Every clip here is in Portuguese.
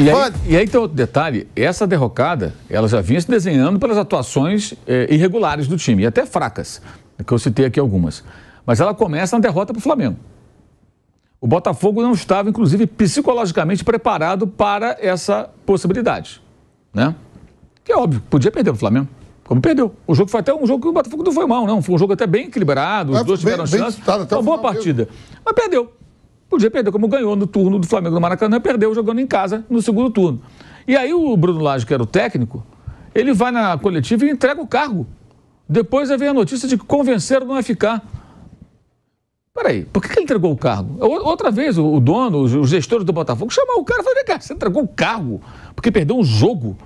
E aí, e aí tem outro detalhe, essa derrocada, ela já vinha se desenhando pelas atuações eh, irregulares do time, e até fracas, que eu citei aqui algumas. Mas ela começa na derrota para o Flamengo. O Botafogo não estava, inclusive, psicologicamente preparado para essa possibilidade, né? Que é óbvio, podia perder o Flamengo. Como perdeu. O jogo foi até um jogo que o Botafogo não foi mal, não. Foi um jogo até bem equilibrado, os é, dois tiveram bem, chance. Bem até foi uma boa partida. Mesmo. Mas perdeu podia perder, como ganhou no turno do Flamengo no Maracanã, perdeu jogando em casa no segundo turno. E aí o Bruno Lage, que era o técnico, ele vai na coletiva e entrega o cargo. Depois vem a notícia de que convenceram não a ficar. Peraí, por que, que ele entregou o cargo? Outra vez, o dono, os gestores do Botafogo, chamaram o cara e falaram: vem cá, você entregou o cargo porque perdeu um jogo.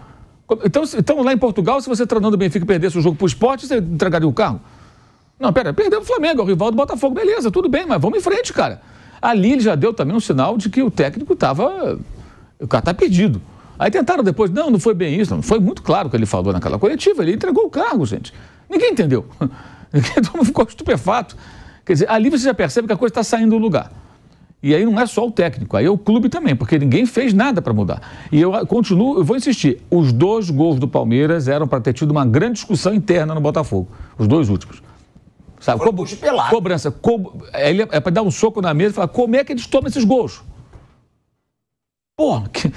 Então, então lá em Portugal, se você treinando o Benfica perdesse o jogo para o esporte, você entregaria o cargo? Não, pera, perdeu o Flamengo, é o rival do Botafogo. Beleza, tudo bem, mas vamos em frente, cara. Ali ele já deu também um sinal de que o técnico estava. O cara está perdido. Aí tentaram depois, não, não foi bem isso. Não. Foi muito claro o que ele falou naquela coletiva. Ele entregou o cargo, gente. Ninguém entendeu. Todo mundo ficou estupefato. Quer dizer, ali você já percebe que a coisa está saindo do lugar. E aí não é só o técnico, aí é o clube também, porque ninguém fez nada para mudar. E eu ah, continuo, eu vou insistir, os dois gols do Palmeiras eram para ter tido uma grande discussão interna no Botafogo, os dois últimos. Sabe? pelado cobrança. Co é, ele é para dar um soco na mesa e falar: como é que eles tomam esses gols? Porra, que.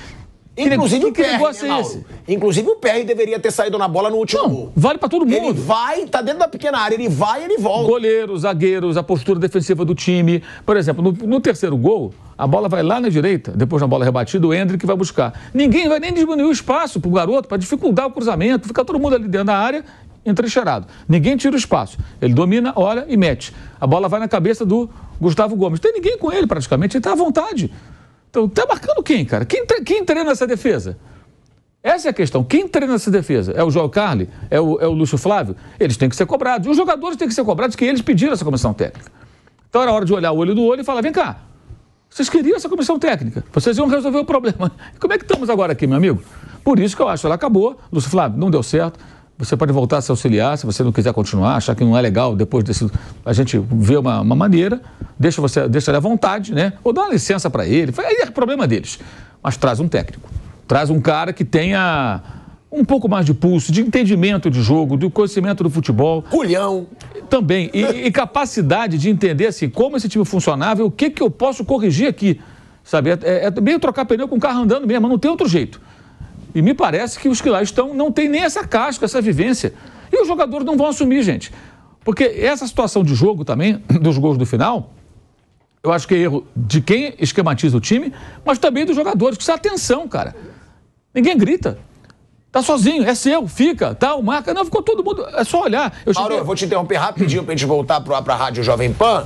Inclusive, que, que, o PR, né, é esse? Inclusive o PR deveria ter saído na bola no último Não, gol. Vale para todo mundo. Ele vai, tá dentro da pequena área, ele vai, ele volta. Goleiros, zagueiros, a postura defensiva do time. Por exemplo, no, no terceiro gol, a bola vai lá na direita, depois na bola rebatida, o Hendrick vai buscar. Ninguém vai nem diminuir o espaço pro garoto para dificultar o cruzamento, fica todo mundo ali dentro da área entrecheirado. Ninguém tira o espaço. Ele domina, olha e mete. A bola vai na cabeça do Gustavo Gomes. Tem ninguém com ele praticamente, ele está à vontade. Então, está marcando quem, cara? Quem, quem treina essa defesa? Essa é a questão. Quem treina essa defesa? É o João Carli? É o, é o Lúcio Flávio? Eles têm que ser cobrados. E os jogadores têm que ser cobrados, que eles pediram essa comissão técnica. Então era hora de olhar o olho do olho e falar: vem cá, vocês queriam essa comissão técnica, vocês iam resolver o problema. Como é que estamos agora aqui, meu amigo? Por isso que eu acho, que ela acabou. Lúcio Flávio, não deu certo. Você pode voltar a se auxiliar se você não quiser continuar, achar que não é legal depois desse. A gente vê uma, uma maneira, deixa você deixa ele à vontade, né? Ou dá uma licença para ele. Aí é problema deles. Mas traz um técnico. Traz um cara que tenha um pouco mais de pulso, de entendimento de jogo, de conhecimento do futebol. Culhão. Também. E, e, capacidade de entender assim, como esse time funcionava e o que, que eu posso corrigir aqui. Sabe? É, é, é meio trocar pneu com o carro andando mesmo, não tem outro jeito. E me parece que os que lá estão não têm nem essa casca, essa vivência. E os jogadores não vão assumir, gente. Porque essa situação de jogo também, dos gols do final, eu acho que é erro de quem esquematiza o time, mas também dos jogadores. Precisa atenção, cara. Ninguém grita. Tá sozinho, é seu, fica, tal, marca. Não, ficou todo mundo. É só olhar. Eu Mauro, cheguei... eu vou te interromper rapidinho pra gente voltar pra, pra Rádio Jovem Pan.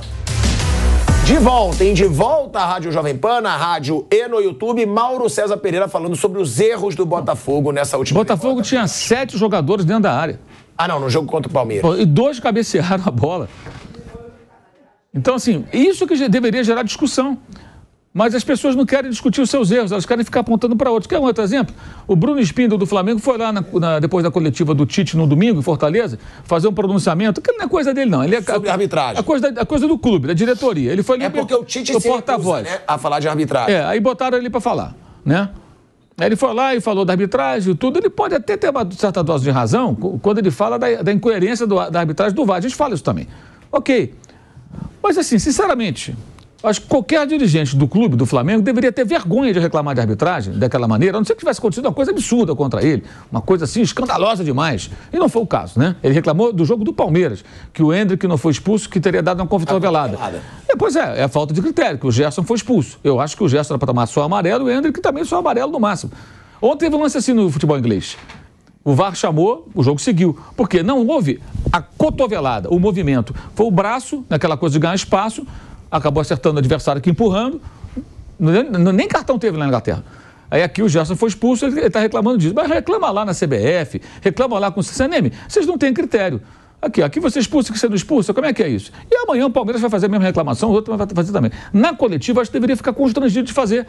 De volta, hein? De volta à Rádio Jovem Pan, na rádio e no YouTube, Mauro César Pereira falando sobre os erros do Botafogo nessa última Botafogo derrota. tinha sete jogadores dentro da área. Ah, não, no jogo contra o Palmeiras. E dois cabecearam a bola. Então, assim, isso que deveria gerar discussão. Mas as pessoas não querem discutir os seus erros, elas querem ficar apontando para outros. Quer um outro exemplo? O Bruno Espindo do Flamengo foi lá na, na, depois da coletiva do Tite no domingo, em Fortaleza, fazer um pronunciamento, que não é coisa dele, não. Ele é, Sobre a, arbitragem. A coisa, da, a coisa do clube, da diretoria. Ele foi ali é porque o Tite do porta-voz. Né, a falar de arbitragem. É, aí botaram ele para falar, né? Aí ele foi lá e falou da arbitragem e tudo. Ele pode até ter uma certa dose de razão quando ele fala da, da incoerência do, da arbitragem do VAR. A gente fala isso também. Ok. Mas assim, sinceramente, Acho que qualquer dirigente do clube, do Flamengo, deveria ter vergonha de reclamar de arbitragem daquela maneira, a não ser que tivesse acontecido uma coisa absurda contra ele, uma coisa assim escandalosa demais. E não foi o caso, né? Ele reclamou do jogo do Palmeiras, que o Hendrick não foi expulso, que teria dado uma confiturvelada. Tá pois é, é falta de critério, que o Gerson foi expulso. Eu acho que o Gerson era para tomar só amarelo, o Hendrick também só amarelo no máximo. Ontem teve um lance assim no futebol inglês. O VAR chamou, o jogo seguiu. Porque não houve a cotovelada, o movimento. Foi o braço, naquela coisa de ganhar espaço, acabou acertando o adversário aqui, empurrando. Nem cartão teve lá na Inglaterra. Aí aqui o Gerson foi expulso, ele está reclamando disso. Mas reclama lá na CBF, reclama lá com o CCNM. Vocês não têm critério. Aqui, aqui você expulsa, que você não expulsa, como é que é isso? E amanhã o Palmeiras vai fazer a mesma reclamação, o outro vai fazer também. Na coletiva, acho que deveria ficar constrangido de fazer.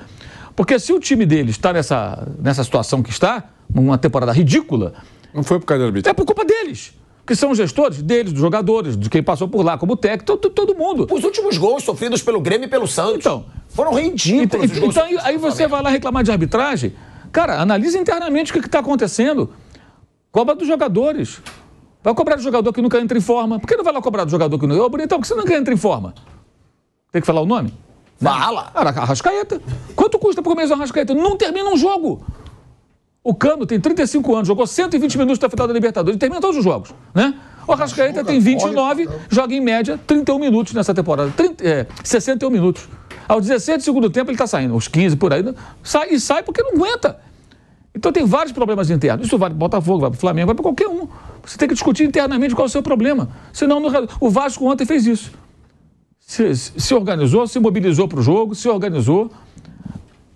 Porque se o time dele está nessa, nessa situação que está, uma temporada ridícula. Não foi por causa do arbitragem. É por culpa deles que são gestores deles, dos jogadores, de quem passou por lá, como técnico, todo, então, todo mundo. Os últimos gols sofridos pelo Grêmio e pelo Santos então, foram rendidos. Então, então aí, aí você vai lá reclamar de arbitragem. Cara, analisa internamente o que está acontecendo. Cobra dos jogadores. Vai cobrar do jogador que nunca entra em forma. Por que não vai lá cobrar do jogador que não. É? Ô, Bonitão, por que você nunca entra em forma? Tem que falar o nome? Bala! Arrascaeta. Quanto custa por mês a Arrascaeta? Não termina um jogo! O Cano tem 35 anos, jogou 120 minutos da final da Libertadores, termina todos os jogos, né? O Arrascaeta tem 29, então. joga em média 31 minutos nessa temporada, 30, é, 61 minutos. Aos 17 do segundo tempo ele está saindo, aos 15 por aí, né? sai e sai porque não aguenta. Então tem vários problemas internos. Isso vale para o Botafogo, vai para o Flamengo, vai para qualquer um. Você tem que discutir internamente qual é o seu problema. Senão, no... o Vasco ontem fez isso. Se, se organizou, se mobilizou para o jogo, se organizou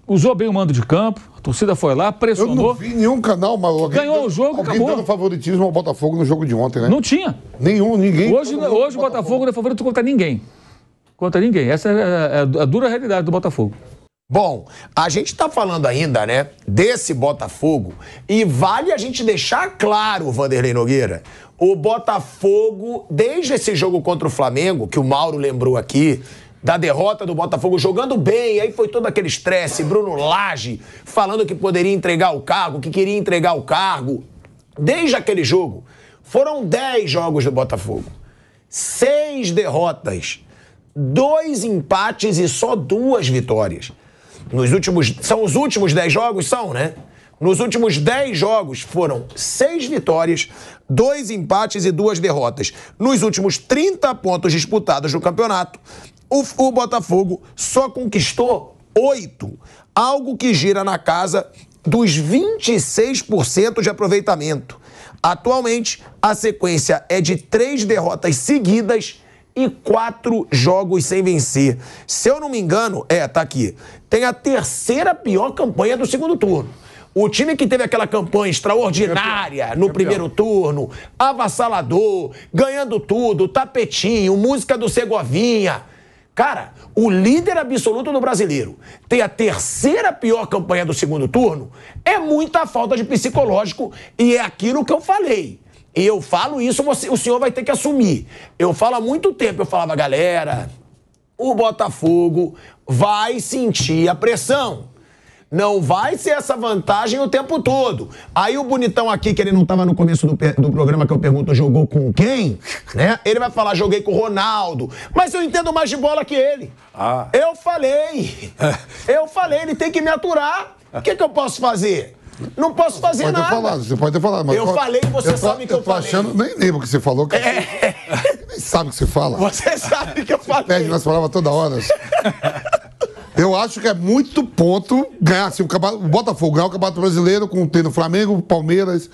usou bem o mando de campo, a torcida foi lá, pressionou. Eu não vi nenhum canal, mas alguém ganhou o jogo, alguém acabou. dando favoritismo ao Botafogo no jogo de ontem, né? Não tinha. Nenhum, ninguém. Hoje, hoje o Botafogo não é favorito contra ninguém. Contra ninguém. Essa é, é, é a dura realidade do Botafogo. Bom, a gente está falando ainda, né, desse Botafogo e vale a gente deixar claro, Vanderlei Nogueira, o Botafogo, desde esse jogo contra o Flamengo, que o Mauro lembrou aqui, da derrota do Botafogo jogando bem, aí foi todo aquele estresse, Bruno Lage falando que poderia entregar o cargo, que queria entregar o cargo. Desde aquele jogo, foram 10 jogos do Botafogo. Seis derrotas, dois empates e só duas vitórias. Nos últimos. São os últimos 10 jogos, são, né? Nos últimos 10 jogos foram 6 vitórias, 2 empates e 2 derrotas. Nos últimos 30 pontos disputados no campeonato, o, o Botafogo só conquistou oito, algo que gira na casa dos 26% de aproveitamento. Atualmente, a sequência é de três derrotas seguidas e quatro jogos sem vencer. Se eu não me engano, é, tá aqui. Tem a terceira pior campanha do segundo turno. O time que teve aquela campanha extraordinária no primeiro turno, avassalador, ganhando tudo, tapetinho, música do Segovinha. Cara, o líder absoluto do brasileiro ter a terceira pior campanha do segundo turno é muita falta de psicológico e é aquilo que eu falei. E eu falo isso, você, o senhor vai ter que assumir. Eu falo há muito tempo, eu falava, galera, o Botafogo vai sentir a pressão. Não vai ser essa vantagem o tempo todo. Aí o bonitão aqui, que ele não estava no começo do, do programa que eu pergunto, jogou com quem? Né? Ele vai falar, joguei com o Ronaldo. Mas eu entendo mais de bola que ele. Ah. Eu falei. Eu falei, ele tem que me aturar. O que, que eu posso fazer? Não posso fazer pode nada. Ter falado, você pode ter falado. Mas eu qual... falei, você eu sabe tô, que eu, eu tô falei. achando, nem lembro o que você falou. Que é. você... Nem sabe o que você fala. Você sabe que eu você falei. Perde nas palavras toda hora. Eu acho que é muito ponto ganhar assim, o, Botafogo ganhar o Campeonato Brasileiro com o Flamengo, Palmeiras,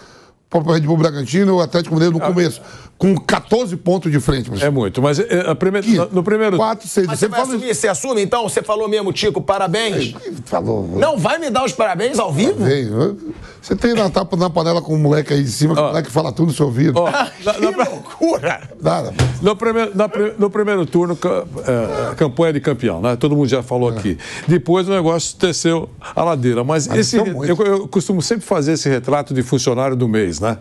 próprio Red Bull Bragantino, o Atlético Mineiro no ah, começo, com 14 pontos de frente. Mas... É muito, mas é, que... no primeiro... 4, 6... Mas você, vai assumir, você assume então? Você falou mesmo, Tico, parabéns? Falou. Não, vai me dar os parabéns ao vivo? Parabéns. Tá você tem na, tapa, na panela com um moleque aí de cima, oh. que o moleque fala tudo no seu ouvido. Oh. Ah, na, na, loucura! Nada. No, primeiro, na, no primeiro turno, é, campanha de campeão, né? Todo mundo já falou é. aqui. Depois o negócio teceu a ladeira, mas, mas esse... Eu, eu costumo sempre fazer esse retrato de funcionário do mês, né?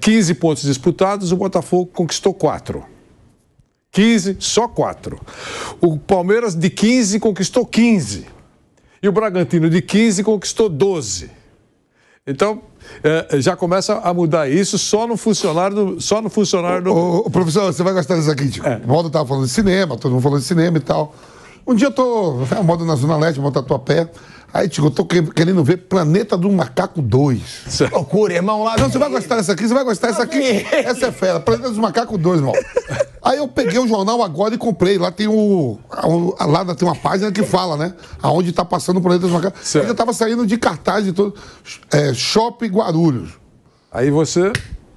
15 é, pontos disputados, o Botafogo conquistou 4. 15, só 4. O Palmeiras de 15 conquistou 15. E o Bragantino de 15 conquistou 12. Então, é, já começa a mudar isso só no funcionário do. Só no funcionário do... Ô, ô, professor, você vai gostar disso aqui, tipo. É. O estava falando de cinema, todo mundo falando de cinema e tal. Um dia eu tô moda na Zona Leste, vou pé, Aí, tipo, eu tô querendo ver Planeta do Macaco 2. Isso é loucura, irmão. Lá Não, você vai gostar dessa aqui, você vai gostar dessa aqui. Essa é fera. Planeta do Macaco 2, irmão. Aí eu peguei o jornal agora e comprei. Lá tem o. lá tem uma página que fala, né? Aonde tá passando o Planeta do Macaco. já tava saindo de cartaz de todo. É, Shopping Guarulhos. Aí você.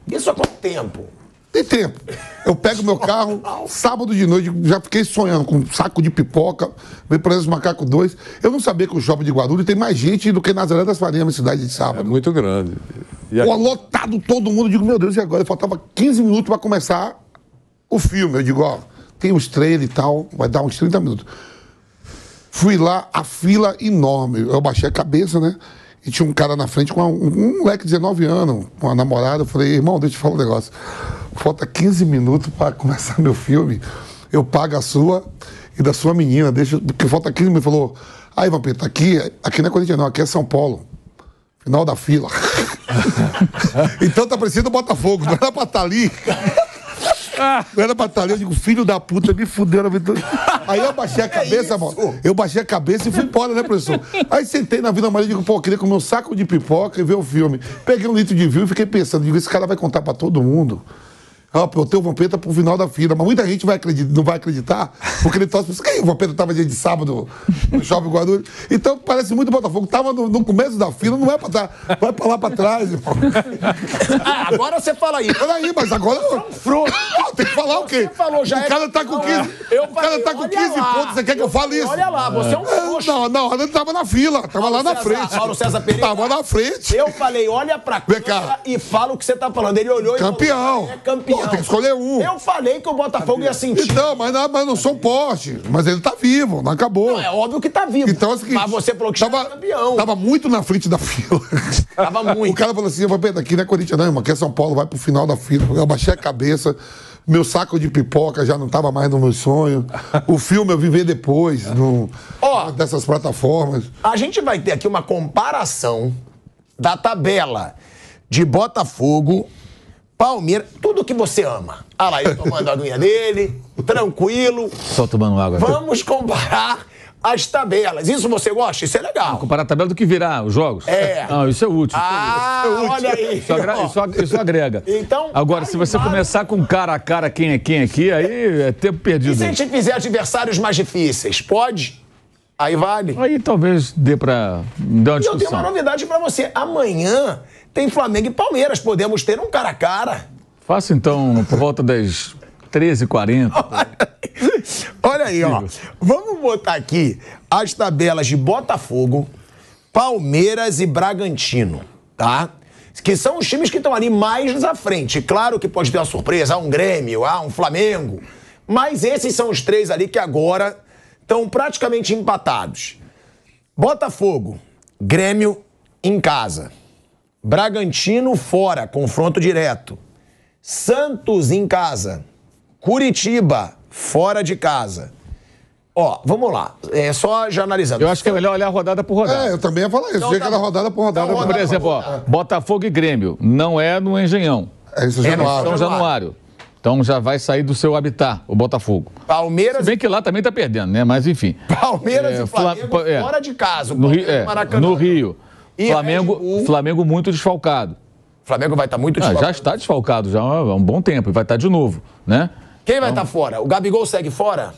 Isso há quanto tempo? Tem tempo. Eu pego meu carro, sábado de noite, já fiquei sonhando com um saco de pipoca, veio para esse macaco 2. Eu não sabia que o shopping de Guarulhos tem mais gente do que Nazaré das Farinhas na cidade de sábado. É muito grande. E aqui... lotado todo mundo. Eu digo, meu Deus, e agora? faltava 15 minutos para começar o filme. Eu digo, ó, tem os trailers e tal, vai dar uns 30 minutos. Fui lá, a fila enorme. Eu baixei a cabeça, né? E tinha um cara na frente com um, um moleque de 19 anos, com a namorada. Eu falei, irmão, deixa eu te falar um negócio falta 15 minutos para começar meu filme, eu pago a sua e da sua menina, deixa, porque falta 15 minutos. Falou, aí, ah, Vampeta, tá aqui, aqui não é Corinthians não, aqui é São Paulo. Final da fila. então tá parecendo o Botafogo, não era pra estar tá ali. Não era pra estar tá ali, eu digo, filho da puta, me fudeu. Aí eu baixei a cabeça, é mano. Eu baixei a cabeça e fui embora, né, professor? Aí sentei na Vila Maria e digo, pô, eu queria comer um saco de pipoca e ver o filme. Peguei um litro de vinho e fiquei pensando, digo, esse cara vai contar pra todo mundo ah, eu tenho o Vampeta pro final da fila. Mas muita gente vai acreditar, não vai acreditar, porque ele torce por é O Vampeta tava dia de sábado no shopping Guarulhos. Então parece muito Botafogo. Tava no, no começo da fila, não é pra estar. Tá, vai pra lá pra trás, irmão. Ah, agora você fala isso. Peraí, mas agora. Frouxo. Tem que falar o quê? Você falou já. O é cara tá com 15. Eu o cara tá com 15 lá. pontos. Você quer que eu, eu fale isso? Olha lá, você é um frouxo. É, não, não, ele tava na fila. Tava Paulo lá na César, frente. Paulo César Pereira. Tava na frente. Eu falei, olha pra cá e fala o que você tá falando. Ele olhou campeão. e falou. Campeão. É campeão campeão. Tem que escolher um. Eu falei que o Botafogo ia sentir. Então, mas não, mas não sou poste. Mas ele tá vivo, não acabou. Não, é óbvio que tá vivo. Então, é mas você falou que tava, campeão. Tava muito na frente da fila. Tava muito. O cara falou assim, Pedro, aqui não é Corinthians não, irmão. Aqui é São Paulo, vai pro final da fila. Eu baixei a cabeça meu saco de pipoca já não estava mais no meu sonho. O filme eu vivi ver depois, no, oh, dessas plataformas. A gente vai ter aqui uma comparação da tabela de Botafogo Palmeiras, tudo que você ama. Ah lá, eu tomando a aguinha dele, tranquilo. Só tomando água. Vamos comparar as tabelas. Isso você gosta? Isso é legal. comparar a tabela do que virá os jogos? É. Não, isso é útil. Ah, isso é, é ah, útil. olha aí. Isso, agra isso, isso agrega. Então, Agora, tá se você começar com cara a cara quem é quem aqui, é aí é tempo perdido. E se a gente fizer adversários mais difíceis, pode? Aí vale. Aí talvez dê pra... dar uma discussão. E eu tenho uma novidade para você. Amanhã tem Flamengo e Palmeiras. Podemos ter um cara a cara. Faça então por volta das 13h40. Olha aí, ó. Vamos botar aqui as tabelas de Botafogo, Palmeiras e Bragantino, tá? Que são os times que estão ali mais à frente. Claro que pode ter uma surpresa, há um Grêmio, há ah, um Flamengo. Mas esses são os três ali que agora estão praticamente empatados. Botafogo, Grêmio em casa. Bragantino fora, confronto direto. Santos em casa. Curitiba fora de casa. Ó, vamos lá. É só já analisando. Eu acho que é melhor olhar rodada por rodada. É, eu também ia falar isso. Então, Veja tá... cada rodada por rodada. Então, rodada por exemplo, ó, Botafogo e Grêmio. Não é no Engenhão. É isso, Januário. É no São Januário. Então já vai sair do seu habitat, o Botafogo. Palmeiras. Se bem que lá também tá perdendo, né? Mas enfim. Palmeiras é, e Flamengo Fla... É, fora de casa. No Rio, é, no Rio. E Flamengo, Flamengo muito desfalcado. Flamengo vai estar tá muito desfalcado. Ah, já está desfalcado já há um bom tempo e vai estar tá de novo, né? Quem vai então... estar tá fora? O Gabigol segue fora?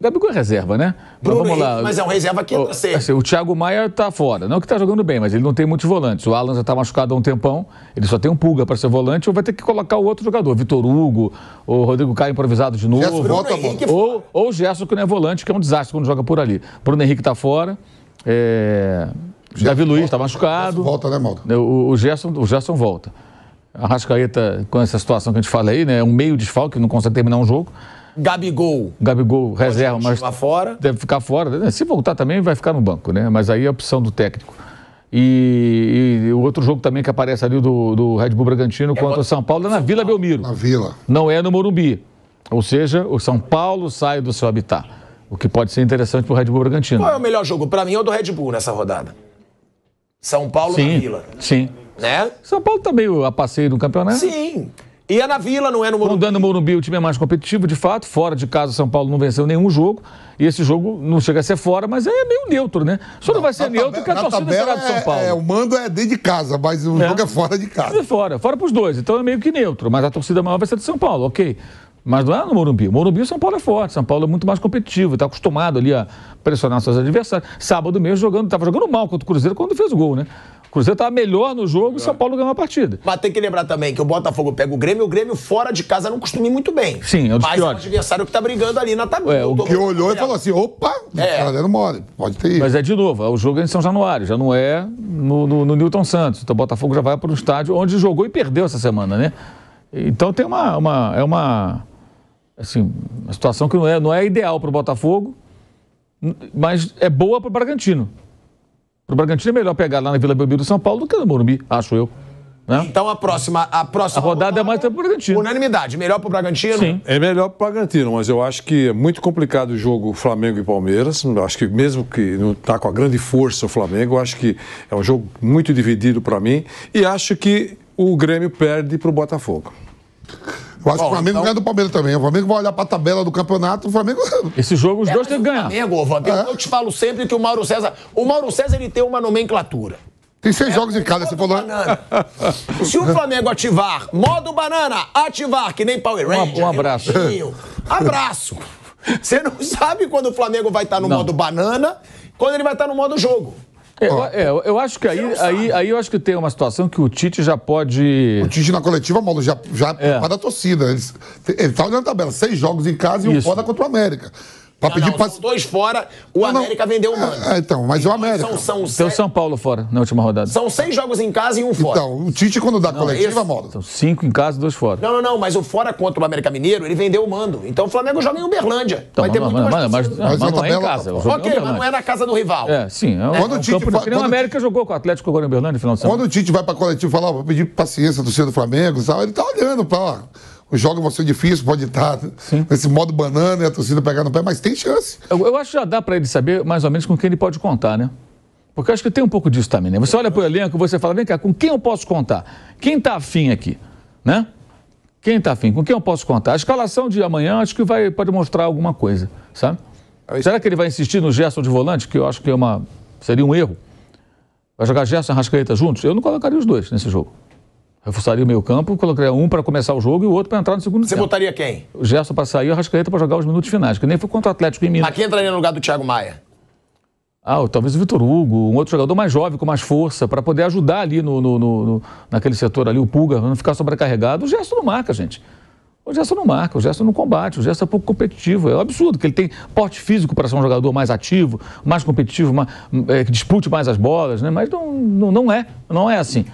Gabigol é reserva, né? Bruno mas, vamos lá. mas é um reserva que você. o, Assim, o Thiago Maia tá fora. Não que tá jogando bem, mas ele não tem muitos volantes. O Alan já tá machucado há um tempão. Ele só tem um pulga para ser volante ou vai ter que colocar o outro jogador. Vitor Hugo, o Rodrigo Caio improvisado de novo. Volta, volta. Ou, ou o Gerson, que não é volante, que é um desastre quando joga por ali. Bruno Henrique tá fora. É... Gerson Davi Luiz está machucado. Volta, né, Malta? Né, o, o, Gerson, o Gerson volta. A Rascaeta, com essa situação que a gente fala aí, né? É um meio desfalque, não consegue terminar um jogo. Gabigol. Gabigol, reserva, mas. Fora. Deve ficar fora. Né, se voltar também, vai ficar no banco, né? Mas aí é a opção do técnico. E, e, o outro jogo também que aparece ali do, do Red Bull Bragantino é contra o São Paulo é na Vila Belmiro. Na Vila. Não é no Morumbi. Ou seja, o São Paulo sai do seu habitat. O que pode ser interessante para o Red Bull Bragantino. Qual é o melhor jogo? Para mim é do Red Bull nessa rodada. São Paulo sim, na Vila. Sim. Né? São Paulo tá meio a passeio do campeonato. Sim. E é na Vila, não é no Morumbi. Mudando o Morumbi, o time é mais competitivo, de fato. Fora de casa, São Paulo não venceu nenhum jogo. E esse jogo não chega a ser fora, mas é meio neutro, né? Só não, não vai ser neutro porque a torcida será de São Paulo. É, é, o mando é dentro de casa, mas o é. jogo é fora de casa. É fora, fora pros dois. Então é meio que neutro. Mas a torcida maior vai ser de São Paulo, ok. Mas não é no Morumbi. O Morumbi o São Paulo é forte, São Paulo é muito mais competitivo, está acostumado ali a pressionar seus adversários. Sábado mesmo jogando, estava jogando mal contra o Cruzeiro quando fez o gol, né? O Cruzeiro estava melhor no jogo e o São Paulo ganhou a partida. Mas tem que lembrar também que o Botafogo pega o Grêmio, o Grêmio fora de casa não costume muito bem. Sim, é o dos Mas é o adversário que está brigando ali na tabela. É, o que olhou e falou assim, opa, é. tá dando mole, pode ter isso. Mas é de novo, é o jogo é em São Januário, já não é no, no, no Newton Santos. Então o Botafogo já vai para um estádio onde jogou e perdeu essa semana, né? Então tem uma, uma é uma Assim, uma situação que não é, não é ideal para o Botafogo, mas é boa para o Bragantino. Para o Bragantino é melhor pegar lá na Vila Belmiro de São Paulo do que no Morumbi, acho eu. Né? Então a próxima, a próxima a rodada, rodada é mais para o Bragantino. Unanimidade, melhor para o Bragantino? Sim. É melhor para o Bragantino, mas eu acho que é muito complicado o jogo Flamengo e Palmeiras. Eu acho que mesmo que não está com a grande força o Flamengo, eu acho que é um jogo muito dividido para mim e acho que o Grêmio perde para o Botafogo. Eu acho Bom, que o Flamengo então... ganha do Palmeiras também. O Flamengo vai olhar para a tabela do campeonato, o Flamengo. Esse jogo os é, dois têm que ganhar. Flamengo, Vampiro, é. eu te falo sempre que o Mauro César. O Mauro César ele tem uma nomenclatura. Tem seis é jogos em casa, você falou. Né? Se o Flamengo ativar, modo banana, ativar, que nem Power rangers Um, abraço. Eu, abraço. Você não sabe quando o Flamengo vai estar no não. modo banana, quando ele vai estar no modo jogo. É, oh. eu acho que aí, aí, aí eu acho que tem uma situação que o Tite já pode. O Tite na coletiva, mano já, já é. para da torcida. Ele, está olhando a tabela. Seis jogos em casa e Isso. um fora contra o América. Pra não, pedir não, pra... dois fora, o ah, não, América vendeu um mano. Ah, é, ah, então, mas e o então, América. São, são Tem o São Paulo fora na última rodada. São seis jogos em casa e um fora. Então, o Tite, quando dá não, coletiva, esse... moda. São cinco em casa e dois fora. Não, não, não, mas o fora contra o América Mineiro, ele vendeu o mando. Então o Flamengo joga em Uberlândia. Então, vai ter mas, muito mas, mais. Mas, mas, mas é não é em casa. É ok, mas não é na casa do rival. É, sim. É quando o Tite. Quando o América jogou com o Atlético agora em Uberlândia no final de semana. Quando o Tite vai pra coletiva e fala, vou pedir paciência do senhor do Flamengo ele tá olhando pra o jogo vai ser difícil pode estar Sim. nesse modo banana e a torcida pegar no pé, mas tem chance. Eu, eu acho que já dá para ele saber mais ou menos com quem ele pode contar, né? Porque eu acho que tem um pouco disso também, né? Você olha para o elenco, você fala, vem cá, com quem eu posso contar? Quem está afim aqui, né? Quem está afim? Com quem eu posso contar? A escalação de amanhã acho que vai, pode mostrar alguma coisa, sabe? Será que ele vai insistir no Gerson de volante, que eu acho que é uma, seria um erro? Vai jogar Gerson e Rascaeta juntos? Eu não colocaria os dois nesse jogo reforçaria o meio campo, colocaria um para começar o jogo e o outro para entrar no segundo Você tempo. Você botaria quem? O Gerson para sair e o Rascaeta para jogar os minutos finais, que nem foi contra o Atlético em Minas. Mas quem entraria no lugar do Thiago Maia? Ah, talvez o Vitor Hugo, um outro jogador mais jovem, com mais força, para poder ajudar ali no, no, no, naquele setor ali, o Pulga, não ficar sobrecarregado. O Gerson não marca, gente. O Gerson não marca, o Gerson não combate, o Gerson é pouco competitivo. É um absurdo que ele tem porte físico para ser um jogador mais ativo, mais competitivo, mais, hum, é, que dispute mais as bolas, né? Mas não, não, não é, não é assim.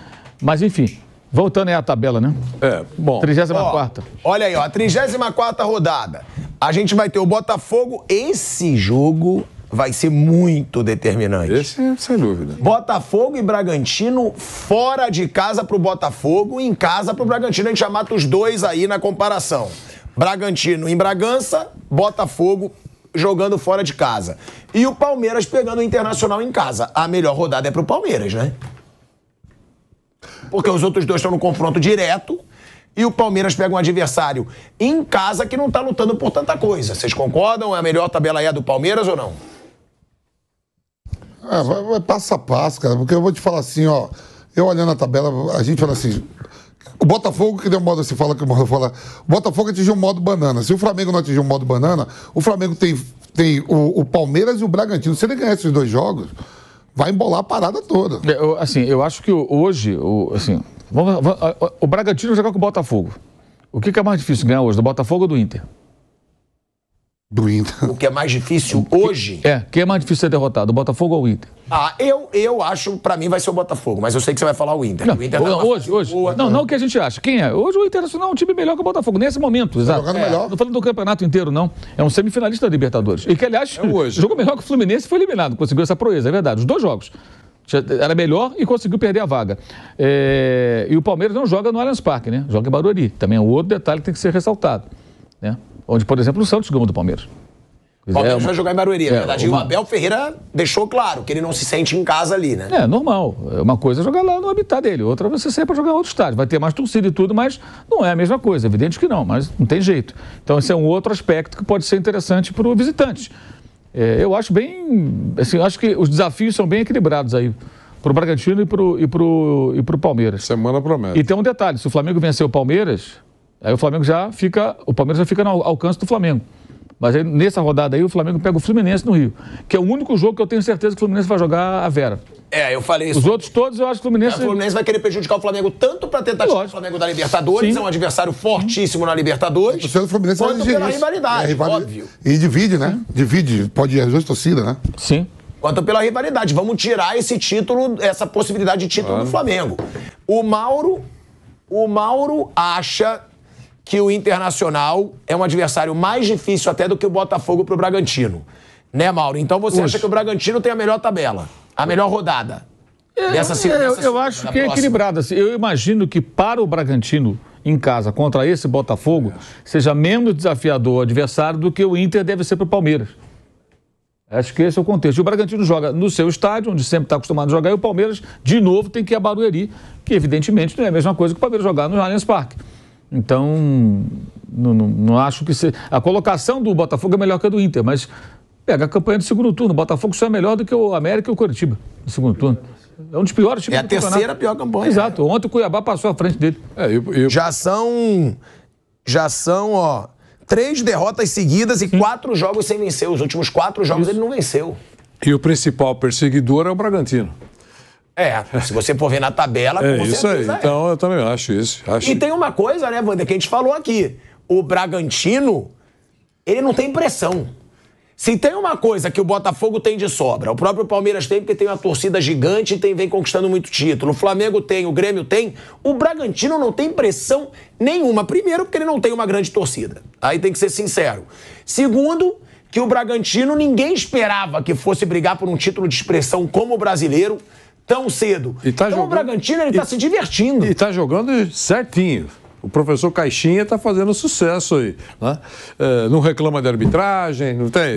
Mas enfim, Voltando aí à tabela, né? É, bom. 34 Olha aí, ó, a 34 rodada. A gente vai ter o Botafogo. Esse jogo vai ser muito determinante. Esse, é sem dúvida. Botafogo e Bragantino fora de casa pro Botafogo, em casa pro Bragantino. A gente já mata os dois aí na comparação. Bragantino em Bragança, Botafogo jogando fora de casa. E o Palmeiras pegando o Internacional em casa. A melhor rodada é pro Palmeiras, né? porque os outros dois estão no confronto direto. E o Palmeiras pega um adversário em casa que não está lutando por tanta coisa. Vocês concordam? É a melhor tabela é a do Palmeiras ou não? É, vai, vai passo a passo, cara. Porque eu vou te falar assim, ó. Eu olhando a tabela, a gente fala assim. O Botafogo, que deu modo, se fala que o fala. O Botafogo atingiu um modo banana. Se o Flamengo não atingiu um modo banana, o Flamengo tem, tem o, o Palmeiras e o Bragantino. Se ele ganhar esses dois jogos, vai embolar a parada toda. É, eu, assim, eu acho que hoje, o, assim, vamos, vamos, o Bragantino jogar com o Botafogo. O que, que é mais difícil ganhar hoje, do Botafogo ou do Inter? Do Inter. O que é mais difícil hoje. É, quem é mais difícil ser derrotado, o Botafogo ou o Inter? Ah, eu, eu acho, pra mim vai ser o Botafogo, mas eu sei que você vai falar o Inter. Não, o Inter não, tá hoje, hoje. Boa, não, não o que a gente acha. Quem é? Hoje o Internacional é um time melhor que o Botafogo, nesse momento, tá exato. Jogando é. melhor. Não falando do campeonato inteiro, não. É um semifinalista da Libertadores. E que, aliás, é hoje. jogou melhor que o Fluminense foi eliminado. Conseguiu essa proeza, é verdade. Os dois jogos era melhor e conseguiu perder a vaga. É... e o Palmeiras não joga no Allianz Parque, né? Joga em Barueri. Também é outro detalhe que tem que ser ressaltado, né? Onde, por exemplo, o Santos ganhou do Palmeiras. O Palmeiras é uma... vai jogar em Barueri, é, verdade. Uma... o Abel Ferreira deixou claro que ele não se sente em casa ali, né? É, normal. É uma coisa é jogar lá no habitat dele, outra você sair para jogar em outro estádio. Vai ter mais torcida e tudo, mas não é a mesma coisa. Evidente que não, mas não tem jeito. Então esse é um outro aspecto que pode ser interessante para o visitante. É, eu acho bem... Assim, acho que os desafios são bem equilibrados aí para o Bragantino e para o e e Palmeiras. Semana promete. E tem um detalhe, se o Flamengo vencer o Palmeiras Aí o Flamengo já fica, o Palmeiras já fica no alcance do Flamengo. Mas aí, nessa rodada aí, o Flamengo pega o Fluminense no Rio, que é o único jogo que eu tenho certeza que o Fluminense vai jogar a Vera. É, eu falei isso. Os outros todos, eu acho que o Fluminense. O Fluminense vai querer prejudicar o Flamengo tanto para tentar tirar o Flamengo da Libertadores, Sim. é um adversário fortíssimo na Libertadores. O torcedor do Fluminense é quanto pela isso. rivalidade, é, rival... óbvio. E divide, né? Sim. Divide, pode ir às duas torcidas, né? Sim. Quanto pela rivalidade, vamos tirar esse título, essa possibilidade de título claro. do Flamengo. O Mauro, o Mauro acha que o Internacional é um adversário mais difícil até do que o Botafogo para o Bragantino. Né, Mauro? Então você Uxa. acha que o Bragantino tem a melhor tabela, a melhor rodada. É, dessa, é, eu, dessa, eu acho que é equilibrado. Assim, eu imagino que para o Bragantino em casa contra esse Botafogo é seja menos desafiador adversário do que o Inter deve ser para o Palmeiras. Acho que esse é o contexto. E o Bragantino joga no seu estádio, onde sempre está acostumado a jogar, e o Palmeiras, de novo, tem que ir a Barueri, que evidentemente não é a mesma coisa que o Palmeiras jogar no Allianz Parque. Então, não, não, não acho que se... A colocação do Botafogo é melhor que a do Inter, mas pega a campanha do segundo turno. O Botafogo só é melhor do que o América e o Curitiba no segundo turno. É um dos piores times É a terceira pior campanha. Exato. Ontem o Cuiabá passou à frente dele. É, eu, eu... Já são. Já são, ó. Três derrotas seguidas e Sim. quatro jogos sem vencer. Os últimos quatro jogos Isso. ele não venceu. E o principal perseguidor é o Bragantino. É, se você for ver na tabela, é isso aí. É. Então eu também acho isso. Acho... E tem uma coisa, né, Wander, que a gente falou aqui. O Bragantino, ele não tem pressão. Se tem uma coisa que o Botafogo tem de sobra, o próprio Palmeiras tem, porque tem uma torcida gigante e tem, vem conquistando muito título. O Flamengo tem, o Grêmio tem. O Bragantino não tem pressão nenhuma. Primeiro, porque ele não tem uma grande torcida. Aí tá? tem que ser sincero. Segundo, que o Bragantino ninguém esperava que fosse brigar por um título de expressão como o brasileiro tão cedo. Tá então jogando... o Bragantino está se divertindo. E está jogando certinho. O professor Caixinha está fazendo sucesso aí. Né? É, não reclama de arbitragem, não tem.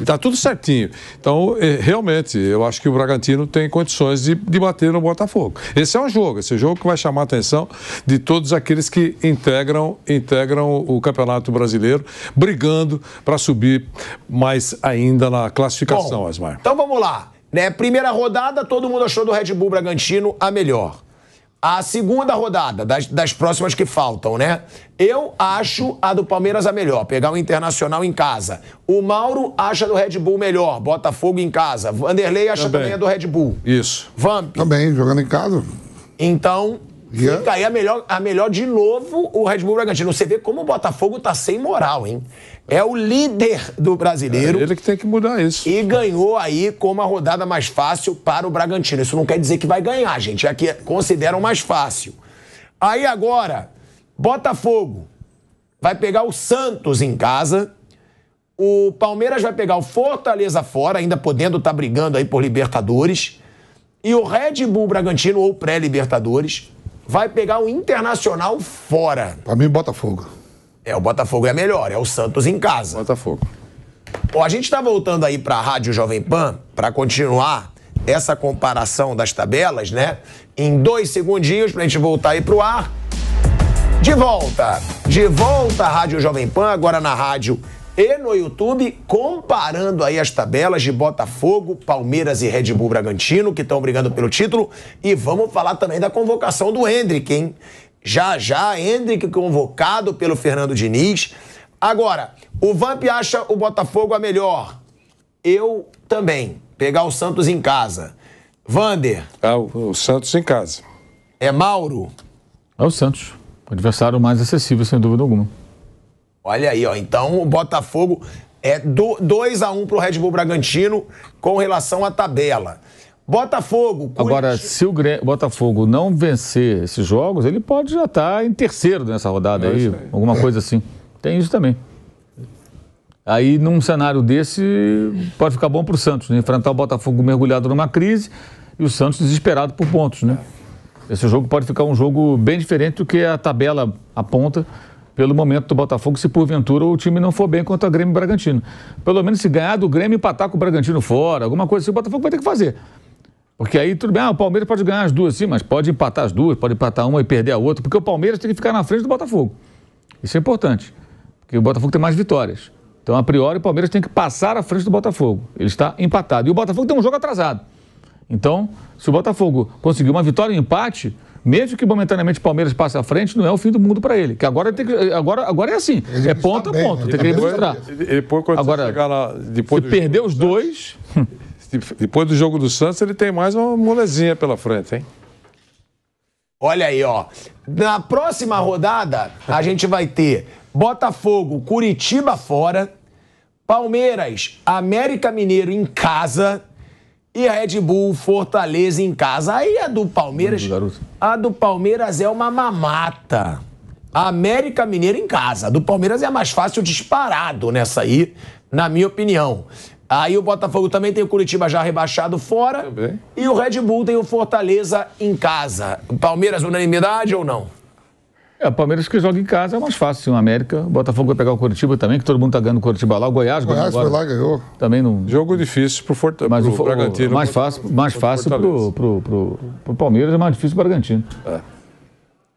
Está tudo certinho. Então, é, realmente, eu acho que o Bragantino tem condições de, de bater no Botafogo. Esse é um jogo, esse é um jogo que vai chamar a atenção de todos aqueles que integram, integram o Campeonato Brasileiro, brigando para subir mais ainda na classificação, Bom, Asmar. Então vamos lá. Né? Primeira rodada, todo mundo achou do Red Bull Bragantino a melhor. A segunda rodada, das, das próximas que faltam, né? Eu acho a do Palmeiras a melhor, pegar o Internacional em casa. O Mauro acha do Red Bull melhor, Botafogo em casa. Vanderlei acha também, também a do Red Bull. Isso. Vamp. Também, jogando em casa. Então, Yeah. É? Fica aí a melhor, a melhor de novo o Red Bull Bragantino. Você vê como o Botafogo tá sem moral, hein? é o líder do brasileiro. É ele que tem que mudar isso. E ganhou aí com uma rodada mais fácil para o Bragantino. Isso não quer dizer que vai ganhar, gente. É que consideram mais fácil. Aí agora, Botafogo vai pegar o Santos em casa. O Palmeiras vai pegar o Fortaleza fora, ainda podendo estar tá brigando aí por Libertadores. E o Red Bull Bragantino ou pré-Libertadores vai pegar o Internacional fora. Para mim, Botafogo. É, o Botafogo é melhor, é o Santos em casa. Botafogo. Bom, a gente está voltando aí para a Rádio Jovem Pan para continuar essa comparação das tabelas, né? Em dois segundinhos para a gente voltar aí para o ar. De volta, de volta à Rádio Jovem Pan, agora na rádio e no YouTube, comparando aí as tabelas de Botafogo, Palmeiras e Red Bull Bragantino, que estão brigando pelo título. E vamos falar também da convocação do Hendrick, hein? Já já, Hendrick convocado pelo Fernando Diniz. Agora, o Vamp acha o Botafogo a melhor. Eu também. Pegar o Santos em casa. Vander. É o, o Santos em casa. É Mauro. É o Santos. O adversário mais acessível, sem dúvida alguma. Olha aí, ó. Então o Botafogo é 2 a 1 um para o Red Bull Bragantino com relação à tabela. Botafogo. Agora, se o Botafogo não vencer esses jogos, ele pode já estar tá em terceiro nessa rodada é aí, aí, alguma coisa assim. Tem isso também. Aí, num cenário desse, pode ficar bom para o Santos, né? enfrentar o Botafogo mergulhado numa crise e o Santos desesperado por pontos, né? Esse jogo pode ficar um jogo bem diferente do que a tabela aponta pelo momento do Botafogo, se porventura o time não for bem contra o Grêmio e Bragantino. Pelo menos se ganhar do Grêmio, e empatar com o Bragantino fora, alguma coisa assim, o Botafogo vai ter que fazer. Porque aí tudo bem, ah, o Palmeiras pode ganhar as duas, sim, mas pode empatar as duas, pode empatar uma e perder a outra, porque o Palmeiras tem que ficar na frente do Botafogo. Isso é importante, porque o Botafogo tem mais vitórias. Então, a priori, o Palmeiras tem que passar à frente do Botafogo. Ele está empatado. E o Botafogo tem um jogo atrasado. Então, se o Botafogo conseguir uma vitória e um empate, mesmo que momentaneamente o Palmeiras passe à frente, não é o fim do mundo para ele. Que agora, tem que, agora, agora é assim, ele é ponto a ponto, ele tem que Ele, depois, quando agora, chegar lá, depois se perder os né? dois depois do jogo do Santos, ele tem mais uma molezinha pela frente, hein? Olha aí, ó. Na próxima rodada, a gente vai ter Botafogo, Curitiba fora, Palmeiras, América Mineiro em casa e Red Bull, Fortaleza em casa. Aí a do Palmeiras. A do Palmeiras é uma mamata. América Mineiro em casa. A do Palmeiras é mais fácil disparado nessa aí, na minha opinião. Aí o Botafogo também tem o Curitiba já rebaixado fora. Também. E o Red Bull tem o Fortaleza em casa. Palmeiras, unanimidade ou não? É, o Palmeiras que joga em casa é mais fácil, o América. O Botafogo vai pegar o Curitiba também, que todo mundo tá ganhando o Curitiba lá. O Goiás, o Goiás agora, foi lá, ganhou. Também não. Jogo difícil pro, Forta... Mas pro o Bragantino. Mais fácil, mais fácil pro, pro, pro, pro, Palmeiras, é mais difícil pro Bragantino. É.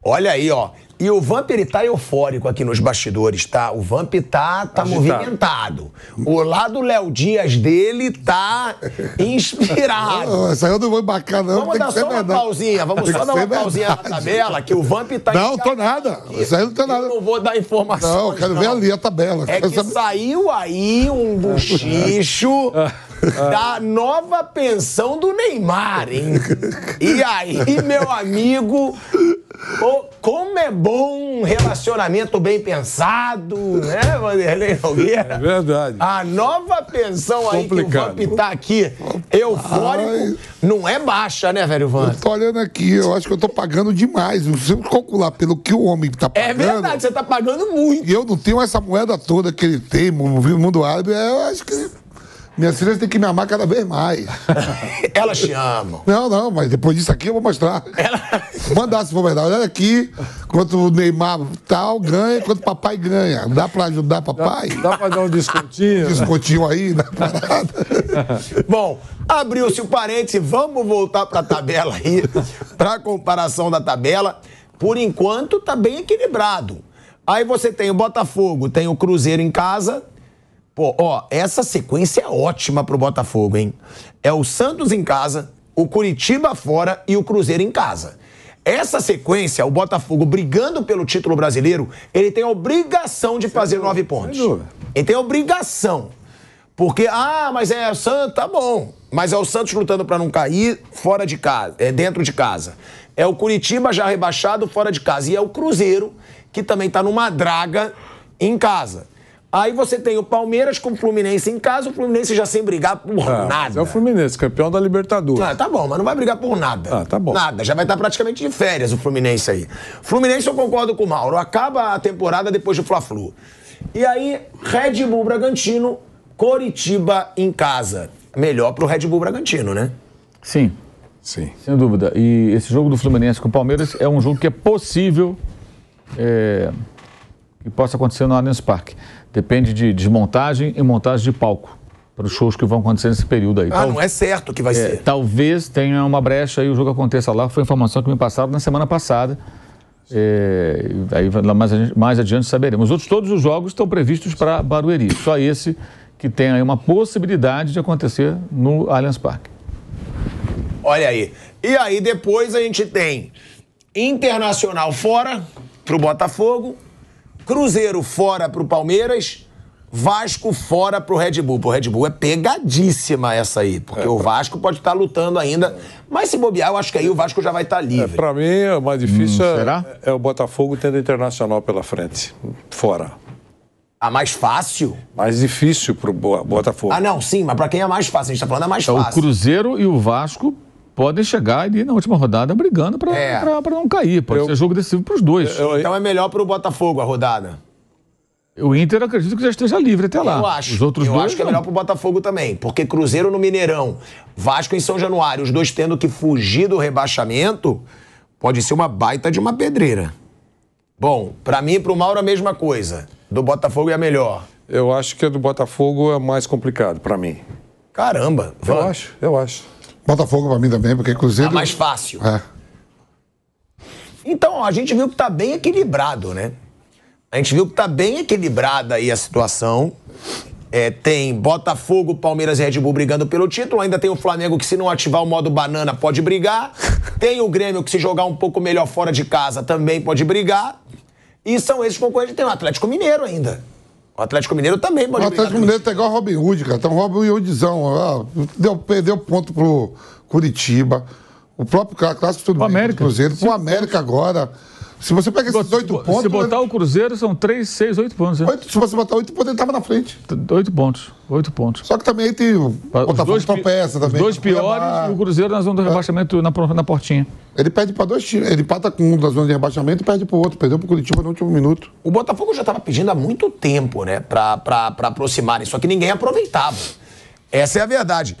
Olha aí, ó. E o Vamp, ele tá eufórico aqui nos bastidores, tá? O Vamp tá, tá movimentado. O lado Léo Dias dele tá inspirado. Não, saiu do vou bacana, não. Vamos dar só uma pausinha, vamos tem só dar uma verdade. pausinha na tabela, que o Vamp tá... Não, tô nada. Isso aí não tô nada. Eu não vou dar informação. Não, quero não. ver ali a tabela. É que saber. saiu aí um bochicho... da nova pensão do Neymar, hein? E aí, meu amigo, Oh, como é bom um relacionamento bem pensado, né, Vanderlei Nogueira? É verdade. A nova pensão Complicado. aí que o Vamp tá aqui, eufórico, Ai. não é baixa, né, velho Van? Eu tô olhando aqui, eu acho que eu tô pagando demais. Se eu calcular pelo que o homem tá é pagando... É verdade, você tá pagando muito. E eu não tenho essa moeda toda que ele tem, no mundo árabe, é, eu acho que... Minhas filhas têm que me amar cada vez mais. Elas te amam. Não, não, mas depois disso aqui eu vou mostrar. Ela... Mandar se for verdade. Olha aqui, quanto o Neymar tal ganha, quanto o papai ganha. Dá pra ajudar papai? Dá, dá pra dar um descontinho? Um descontinho aí na parada. Bom, abriu-se o parêntese, vamos voltar pra tabela aí, pra comparação da tabela. Por enquanto tá bem equilibrado. Aí você tem o Botafogo, tem o Cruzeiro em casa, Pô, ó, essa sequência é ótima pro Botafogo, hein? É o Santos em casa, o Curitiba fora e o Cruzeiro em casa. Essa sequência, o Botafogo brigando pelo título brasileiro, ele tem a obrigação de fazer nove pontos. Ele tem a obrigação. Porque, ah, mas é o Santos, tá bom. Mas é o Santos lutando para não cair fora de casa, é dentro de casa. É o Curitiba já rebaixado fora de casa. E é o Cruzeiro, que também tá numa draga em casa. Aí você tem o Palmeiras com o Fluminense em casa, o Fluminense já sem brigar por é, nada. É o Fluminense, campeão da Libertadores. Ah, tá bom, mas não vai brigar por nada. Ah, tá bom. Nada, já vai estar praticamente de férias o Fluminense aí. Fluminense, eu concordo com o Mauro, acaba a temporada depois do Fla-Flu. E aí, Red Bull Bragantino, Coritiba em casa. Melhor pro Red Bull Bragantino, né? Sim. Sim. Sem dúvida. E esse jogo do Fluminense com o Palmeiras é um jogo que é possível. É que possa acontecer no Allianz Parque. Depende de desmontagem e montagem de palco para os shows que vão acontecer nesse período aí. Ah, Tal... não é certo que vai é, ser. Talvez tenha uma brecha e o jogo aconteça lá. Foi informação que me passaram na semana passada. É, aí mais, mais adiante saberemos. Outros, todos os jogos estão previstos para Barueri. Só esse que tem aí uma possibilidade de acontecer no Allianz Parque. Olha aí. E aí depois a gente tem Internacional fora para o Botafogo, Cruzeiro fora pro Palmeiras, Vasco fora pro Red Bull. Pro Red Bull é pegadíssima essa aí, porque é, o Vasco pode estar tá lutando ainda. Mas se bobear, eu acho que aí o Vasco já vai estar tá é, livre. É, pra mim, o mais difícil hum, é, é, o Botafogo tendo Internacional pela frente. Fora. A ah, mais fácil? Mais difícil pro Botafogo. Ah, não, sim, mas pra quem é mais fácil? A gente tá falando é mais é fácil. O Cruzeiro e o Vasco podem chegar ali na última rodada brigando para é. não cair. Pode eu, ser jogo decisivo para os dois. Eu, eu, então é melhor para o Botafogo a rodada. O Inter acredito que já esteja livre até lá. Eu acho. Os outros eu dois, acho que é não. é melhor para o Botafogo também, porque Cruzeiro no Mineirão, Vasco em São Januário, os dois tendo que fugir do rebaixamento, pode ser uma baita de uma pedreira. Bom, para mim e o Mauro a mesma coisa. Do Botafogo é a melhor. Eu acho que a do Botafogo é mais complicado para mim. Caramba, vamos. Eu acho, eu acho. Botafogo para mim também, porque Cruzeiro. Tá mais fácil. É. Então, a gente viu que tá bem equilibrado, né? A gente viu que tá bem equilibrada aí a situação. É, tem Botafogo, Palmeiras e Red Bull brigando pelo título. Ainda tem o Flamengo que, se não ativar o modo banana, pode brigar. Tem o Grêmio que, se jogar um pouco melhor fora de casa, também pode brigar. E são esses concorrentes. Tem o Atlético Mineiro ainda. O Atlético Mineiro também pode O Atlético Mineiro tá igual Robin Hood, cara. Tá um Robin Hoodzão. deu, perdeu ponto pro Curitiba. O próprio clássico tudo o América. Bem, Cruzeiro. O América agora. Se você pega esses oito pontos. Se botar né? o Cruzeiro, são três, seis, oito pontos. Né? se você botar oito pontos, ele estava na frente. Oito pontos. Oito pontos. Só que também tem o Botafogo tropeça também. Os dois piores é e o Cruzeiro na zona do é. rebaixamento é. na, na portinha. Ele perde para dois times. Ele pata com um da zona de rebaixamento e perde para o outro. Perdeu para o Curitiba no último minuto. O Botafogo já estava pedindo há muito tempo, né? Para aproximarem. Só que ninguém aproveitava. Essa é a verdade.